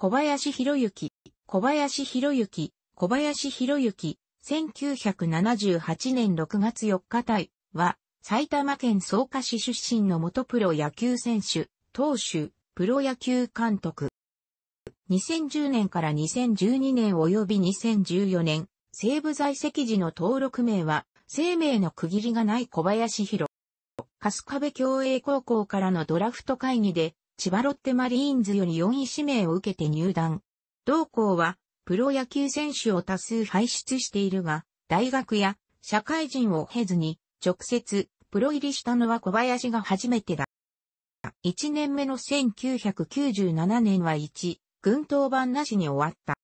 小林博之、小林博之、小林博之、1978年6月4日対は、埼玉県草加市出身の元プロ野球選手、投手、プロ野球監督。2010年から2012年及び2014年、西部在籍時の登録名は、生命の区切りがない小林博。春日部共栄高校からのドラフト会議で、千葉ロッテマリーンズより4位指名を受けて入団。同校は、プロ野球選手を多数輩出しているが、大学や社会人を経ずに、直接、プロ入りしたのは小林が初めてだ。1年目の1997年は1、軍登板なしに終わった。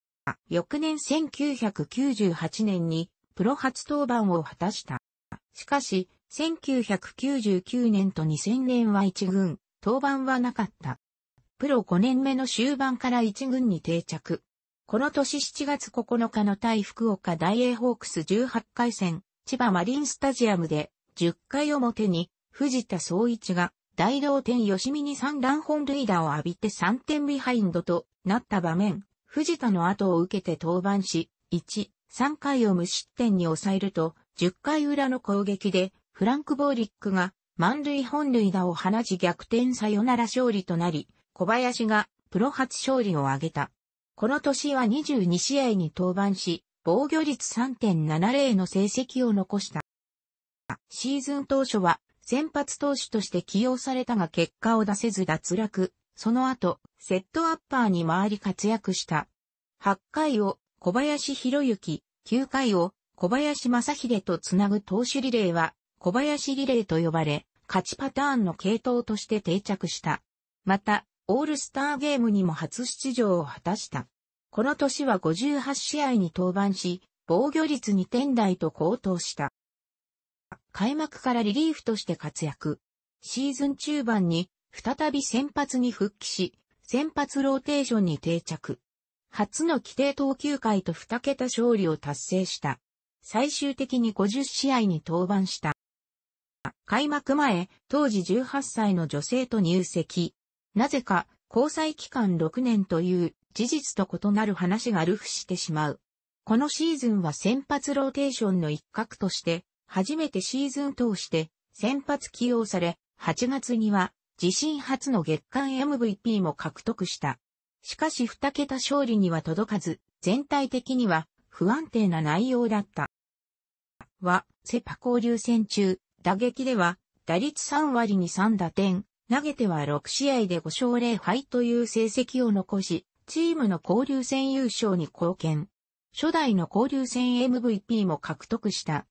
翌年1998年に、プロ初登板を果たした。しかし、1999年と2000年は1軍、登板はなかった。プロ5年目の終盤から1軍に定着。この年7月9日の対福岡大英ホークス18回戦、千葉マリンスタジアムで、10回表に、藤田総一が、大同点吉見に3ラン本塁打を浴びて3点ビハインドとなった場面、藤田の後を受けて登板し、1、3回を無失点に抑えると、10回裏の攻撃で、フランク・ボーリックが満塁本塁打を放ち逆転サヨナラ勝利となり、小林がプロ初勝利を挙げた。この年は22試合に登板し、防御率3.70の成績を残した。シーズン当初は先発投手として起用されたが結果を出せず脱落。その後、セットアッパーに回り活躍した。8回を小林博之、9回を小林正秀とつなぐ投手リレーは小林リレーと呼ばれ、勝ちパターンの系統として定着した。また、オールスターゲームにも初出場を果たした。この年は58試合に登板し、防御率2点台と高騰した。開幕からリリーフとして活躍。シーズン中盤に再び先発に復帰し、先発ローテーションに定着。初の規定投球回と2桁勝利を達成した。最終的に50試合に登板した。開幕前、当時18歳の女性と入籍。なぜか、交際期間6年という事実と異なる話がルフしてしまう。このシーズンは先発ローテーションの一角として、初めてシーズン通して先発起用され、8月には自身初の月間 MVP も獲得した。しかし2桁勝利には届かず、全体的には不安定な内容だった。は、セパ交流戦中、打撃では、打率3割に3打点、投げては6試合で5勝0敗という成績を残し、チームの交流戦優勝に貢献。初代の交流戦 MVP も獲得した。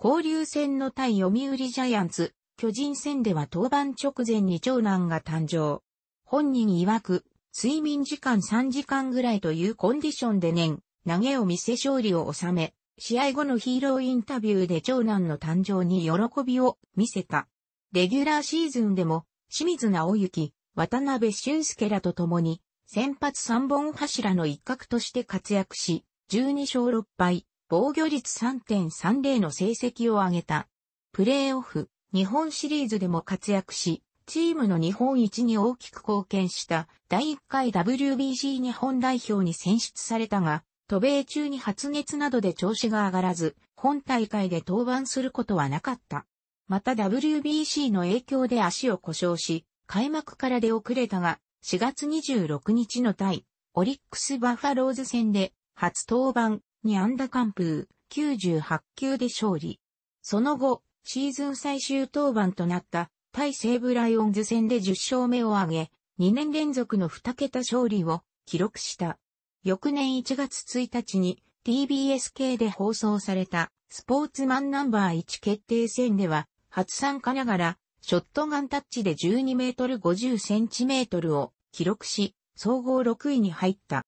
交流戦の対読売ジャイアンツ、巨人戦では登板直前に長男が誕生。本人曰く、睡眠時間3時間ぐらいというコンディションで年、投げを見せ勝利を収め、試合後のヒーローインタビューで長男の誕生に喜びを見せた。レギュラーシーズンでも、清水直之、渡辺俊介らと共に、先発3本柱の一角として活躍し、12勝6敗、防御率3.30の成績を上げた。プレーオフ、日本シリーズでも活躍し、チームの日本一に大きく貢献した第1回 WBC 日本代表に選出されたが、渡米中に発熱などで調子が上がらず、本大会で登板することはなかった。また WBC の影響で足を故障し、開幕から出遅れたが、4月26日の対、オリックスバファローズ戦で、初登板、に安打完封、98球で勝利。その後、シーズン最終登板となった対西武ライオンズ戦で10勝目を挙げ、2年連続の2桁勝利を記録した。翌年1月1日に TBS 系で放送されたスポーツマンナンバー1決定戦では初参加ながらショットガンタッチで12メートル50センチメートルを記録し総合6位に入った。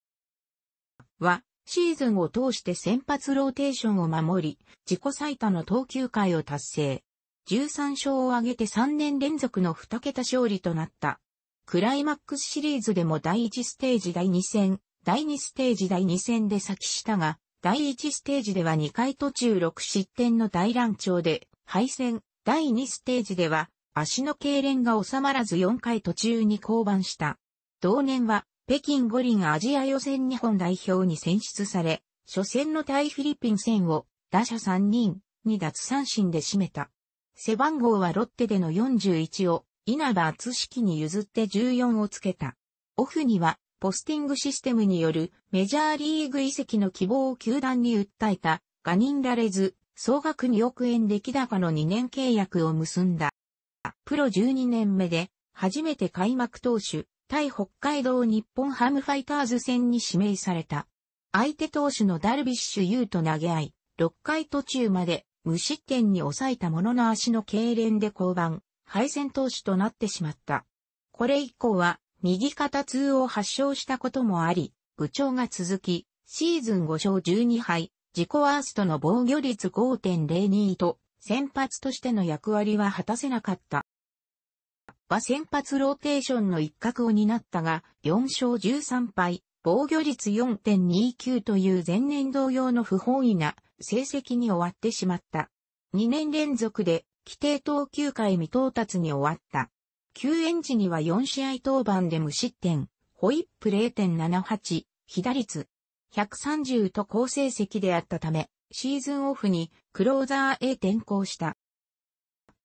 はシーズンを通して先発ローテーションを守り自己最多の投球回を達成。13勝を挙げて3年連続の2桁勝利となった。クライマックスシリーズでも第1ステージ第2戦、第2ステージ第2戦で先したが、第1ステージでは2回途中6失点の大乱調で、敗戦。第2ステージでは、足の痙攣が収まらず4回途中に降板した。同年は、北京五輪アジア予選日本代表に選出され、初戦の対フィリピン戦を、打者3人、に脱三振で締めた。背番号はロッテでの41を、稲葉敦式に譲って14をつけた。オフには、ポスティングシステムによるメジャーリーグ移籍の希望を球団に訴えたが認られず、総額2億円出来高の2年契約を結んだ。プロ12年目で、初めて開幕投手、対北海道日本ハムファイターズ戦に指名された。相手投手のダルビッシュ優と投げ合い、6回途中まで無失点に抑えたものの足の痙攣で降板、敗戦投手となってしまった。これ以降は右肩痛を発症したこともあり、部長が続き、シーズン5勝12敗、自己ワーストの防御率5.02と、先発としての役割は果たせなかった。は先発ローテーションの一角を担ったが、4勝13敗、防御率4.29という前年同様の不本意な成績に終わってしまった。2年連続で規定投球回未到達に終わった。救援時には4試合登板で無失点、ホイップ0.78、被打率130と好成績であったため、シーズンオフにクローザーへ転向した。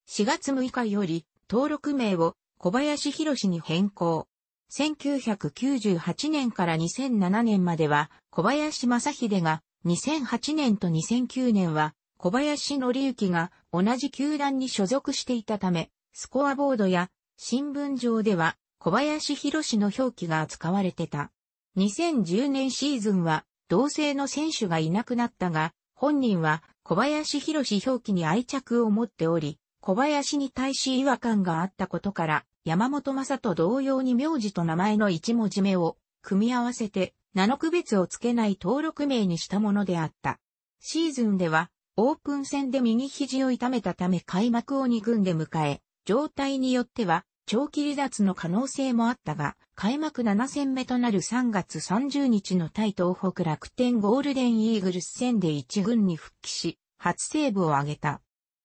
4月6日より登録名を小林博に変更。1998年から2007年までは小林正秀が、2008年と2009年は小林則之が同じ球団に所属していたため、スコアボードや新聞上では小林博士の表記が扱われてた。2010年シーズンは同性の選手がいなくなったが、本人は小林博士表記に愛着を持っており、小林に対し違和感があったことから、山本正と同様に名字と名前の一文字目を組み合わせて名の区別をつけない登録名にしたものであった。シーズンではオープン戦で右肘を痛めたため開幕を2軍で迎え、状態によっては長期離脱の可能性もあったが、開幕7戦目となる3月30日の対東北楽天ゴールデンイーグルス戦で1軍に復帰し、初セーブを挙げた。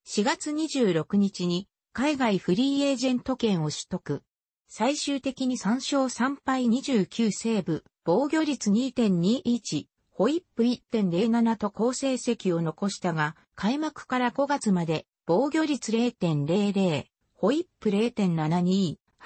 4月26日に海外フリーエージェント権を取得。最終的に3勝3敗29セーブ、防御率2.21、ホイップ1.07と好成績を残したが、開幕から5月まで防御率0.00、ホイップ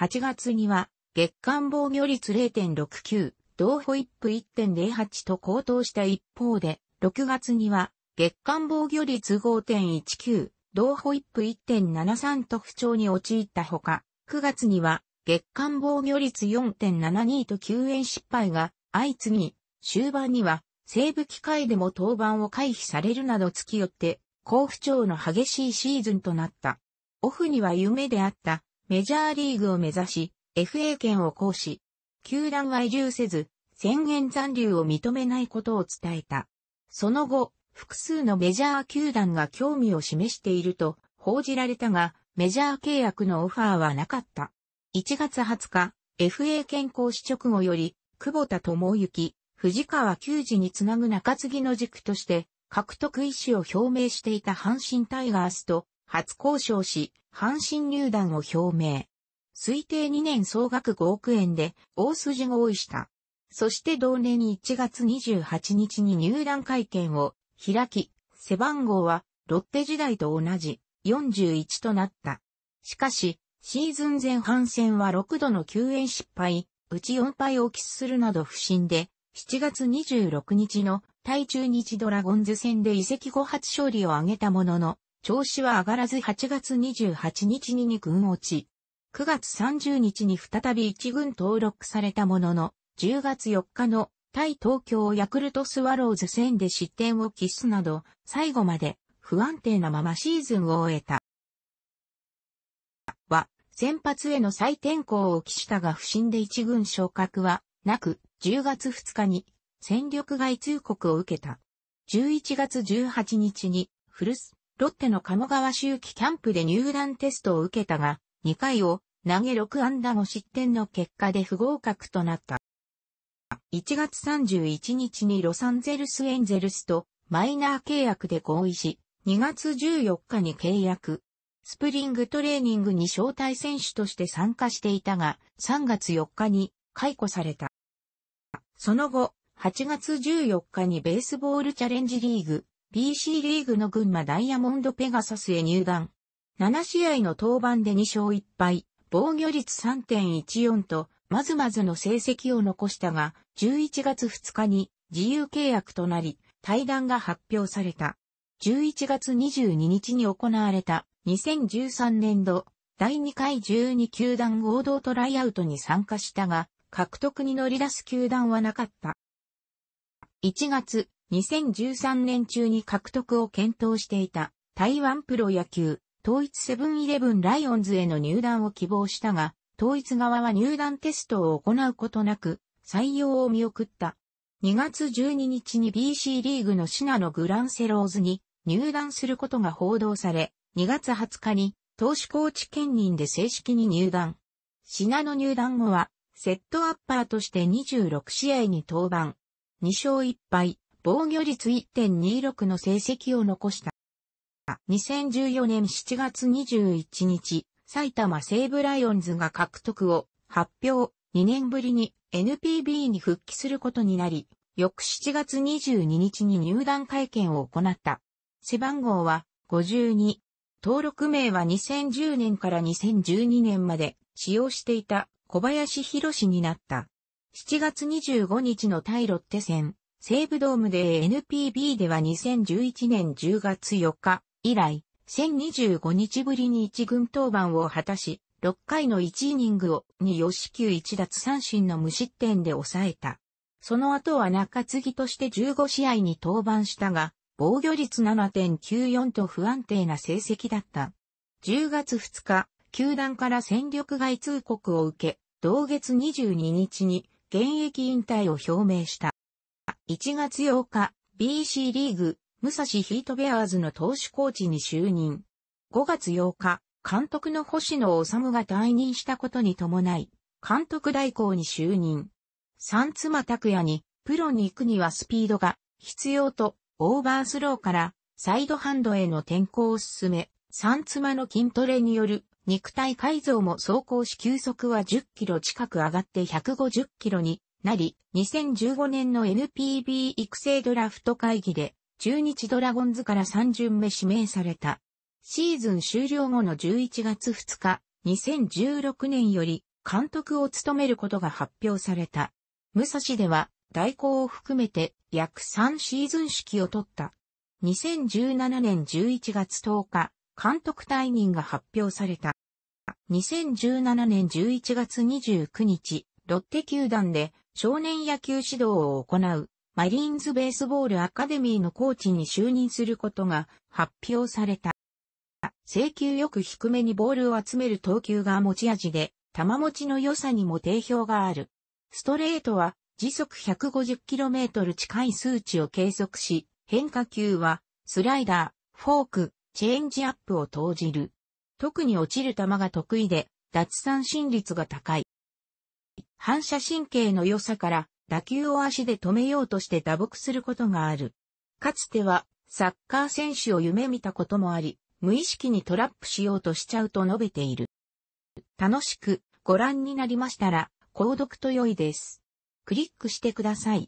0.728月には月間防御率0.69、同ホイップ1.08と高騰した一方で、6月には月間防御率5.19、同ホイップ1.73と不調に陥ったほか、9月には月間防御率4.72と救援失敗が相次ぎ、終盤には西部機会でも登板を回避されるなど付き寄って、好不調の激しいシーズンとなった。オフには夢であったメジャーリーグを目指し、FA 権を行使。球団は移住せず、宣言残留を認めないことを伝えた。その後、複数のメジャー球団が興味を示していると報じられたが、メジャー契約のオファーはなかった。1月20日、FA 健康死直後より、久保田智之、藤川球児につなぐ中継ぎの軸として、獲得意思を表明していた阪神タイガースと初交渉し、阪神入団を表明。推定2年総額5億円で大筋合意した。そして同年1月28日に入団会見を開き、背番号はロッテ時代と同じ41となった。しかし、シーズン前半戦は6度の救援失敗、うち4敗を喫するなど不振で、7月26日の対中日ドラゴンズ戦で移籍後初勝利を挙げたものの、調子は上がらず8月28日に2軍落ち。9月30日に再び1軍登録されたものの、10月4日の対東京ヤクルトスワローズ戦で失点を喫すなど、最後まで不安定なままシーズンを終えた。は、先発への再転向を期したが不審で1軍昇格はなく、10月2日に戦力外通告を受けた。11月18日にルス。ロッテの鴨川周期キャンプで入団テストを受けたが、2回を投げ6安打5失点の結果で不合格となった。1月31日にロサンゼルスエンゼルスとマイナー契約で合意し、2月14日に契約。スプリングトレーニングに招待選手として参加していたが、3月4日に解雇された。その後、8月14日にベースボールチャレンジリーグ BC リーグの群馬ダイヤモンドペガサスへ入団。7試合の登板で2勝1敗、防御率3.14と、まずまずの成績を残したが、11月2日に自由契約となり、対談が発表された。11月22日に行われた2013年度第2回12球団合同トライアウトに参加したが、獲得に乗り出す球団はなかった。1月、2013年中に獲得を検討していた台湾プロ野球統一セブンイレブンライオンズへの入団を希望したが、統一側は入団テストを行うことなく採用を見送った。2月12日に BC リーグのシナのグランセローズに入団することが報道され、2月20日に投手コーチ兼任で正式に入団。シナの入団後は、セットアッパーとして26試合に登板。2勝1敗、防御率1.26の成績を残した。2014年7月21日、埼玉西武ライオンズが獲得を発表、2年ぶりに NPB に復帰することになり、翌7月22日に入団会見を行った。背番号は52。登録名は2010年から2012年まで使用していた小林博士になった。7月25日の対ロッテ戦、西武ドームで NPB では2011年10月4日以来、1025日ぶりに一軍登板を果たし、6回の1イニングを2四死球1奪三振の無失点で抑えた。その後は中継ぎとして15試合に登板したが、防御率7.94と不安定な成績だった。10月2日、球団から戦力外通告を受け、同月22日に現役引退を表明した。1月8日、BC リーグ、武蔵ヒートベアーズの投手コーチに就任。5月8日、監督の星野治が退任したことに伴い、監督代行に就任。三妻拓也に、プロに行くにはスピードが必要と、オーバースローからサイドハンドへの転向を進め、三妻の筋トレによる肉体改造も走行し球速は10キロ近く上がって150キロになり、2015年の NPB 育成ドラフト会議で、中日ドラゴンズから3巡目指名された。シーズン終了後の11月2日、2016年より監督を務めることが発表された。武蔵では代行を含めて約3シーズン指揮を取った。2017年11月10日、監督退任が発表された。2017年11月29日、ロッテ球団で少年野球指導を行うマリーンズベースボールアカデミーのコーチに就任することが発表された。請求よく低めにボールを集める投球が持ち味で、球持ちの良さにも定評がある。ストレートは時速 150km 近い数値を計測し、変化球はスライダー、フォーク、チェンジアップを投じる。特に落ちる球が得意で、脱三振率が高い。反射神経の良さから打球を足で止めようとして打撲することがある。かつてはサッカー選手を夢見たこともあり、無意識にトラップしようとしちゃうと述べている。楽しくご覧になりましたら、購読と良いです。クリックしてください。